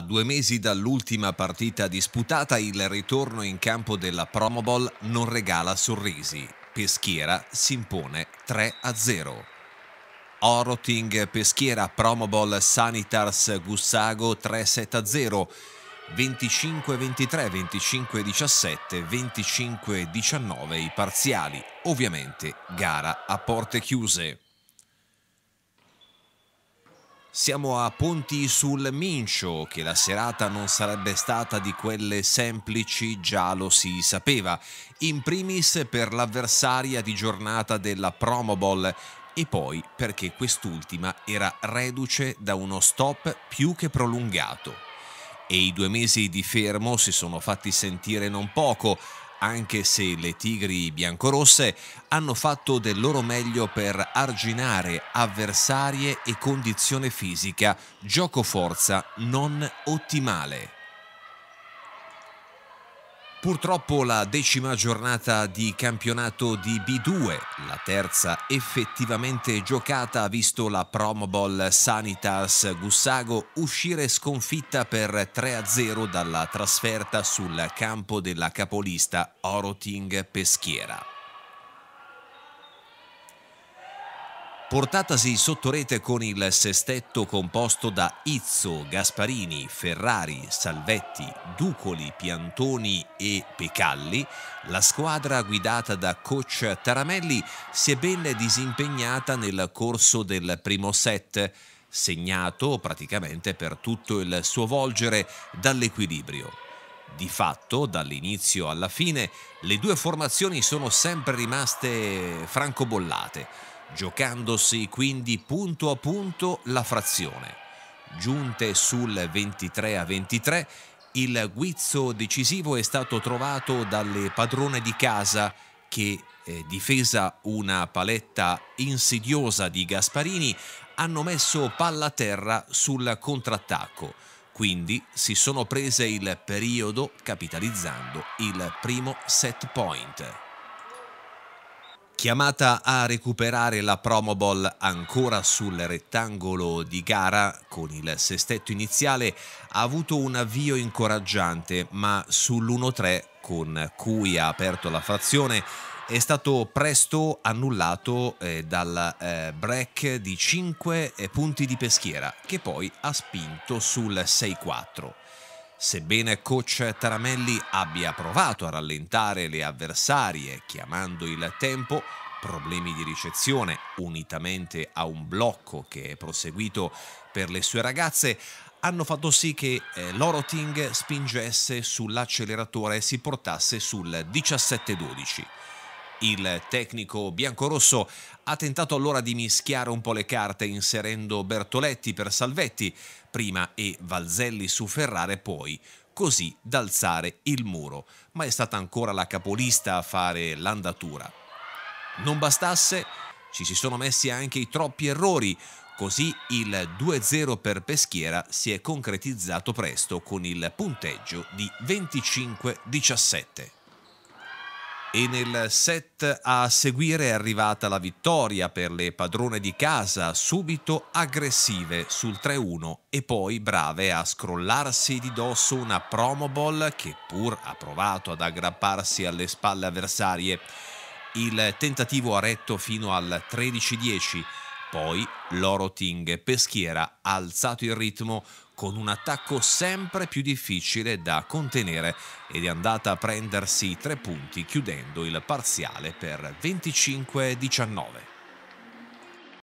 A due mesi dall'ultima partita disputata, il ritorno in campo della Promo Bowl non regala sorrisi. Peschiera si impone 3-0. Oroting Peschiera Promo Bowl Sanitars Gussago 3-7-0. 25-23, 25-17, 25-19 i parziali, ovviamente gara a porte chiuse. Siamo a Ponti sul Mincio, che la serata non sarebbe stata di quelle semplici, già lo si sapeva. In primis per l'avversaria di giornata della Promo Bowl e poi perché quest'ultima era reduce da uno stop più che prolungato. E i due mesi di fermo si sono fatti sentire non poco, anche se le Tigri biancorosse hanno fatto del loro meglio per arginare avversarie e condizione fisica, gioco forza non ottimale. Purtroppo la decima giornata di campionato di B2, la terza effettivamente giocata, ha visto la Promobol Sanitas Gussago uscire sconfitta per 3-0 dalla trasferta sul campo della capolista Oroting Peschiera. Portatasi sotto rete con il sestetto composto da Izzo, Gasparini, Ferrari, Salvetti, Ducoli, Piantoni e Pecalli, la squadra guidata da coach Taramelli si è ben disimpegnata nel corso del primo set, segnato praticamente per tutto il suo volgere dall'equilibrio. Di fatto, dall'inizio alla fine, le due formazioni sono sempre rimaste francobollate giocandosi quindi punto a punto la frazione. Giunte sul 23 a 23, il guizzo decisivo è stato trovato dalle padrone di casa che, eh, difesa una paletta insidiosa di Gasparini, hanno messo palla a terra sul contrattacco. Quindi si sono prese il periodo capitalizzando il primo set point chiamata a recuperare la promo ball ancora sul rettangolo di gara con il sestetto iniziale, ha avuto un avvio incoraggiante, ma sull'1-3 con cui ha aperto la frazione è stato presto annullato eh, dal eh, break di 5 eh, punti di peschiera che poi ha spinto sul 6-4. Sebbene coach Taramelli abbia provato a rallentare le avversarie chiamando il tempo, problemi di ricezione unitamente a un blocco che è proseguito per le sue ragazze hanno fatto sì che eh, l'Oroting spingesse sull'acceleratore e si portasse sul 17-12. Il tecnico biancorosso ha tentato allora di mischiare un po' le carte inserendo Bertoletti per Salvetti prima e Valzelli su Ferrare poi, così d'alzare il muro, ma è stata ancora la capolista a fare l'andatura. Non bastasse, ci si sono messi anche i troppi errori, così il 2-0 per Peschiera si è concretizzato presto con il punteggio di 25-17 e nel set a seguire è arrivata la vittoria per le padrone di casa, subito aggressive sul 3-1 e poi brave a scrollarsi di dosso una promo ball che pur ha provato ad aggrapparsi alle spalle avversarie. Il tentativo ha retto fino al 13-10, poi l'Oroting Peschiera ha alzato il ritmo con un attacco sempre più difficile da contenere ed è andata a prendersi tre punti chiudendo il parziale per 25-19.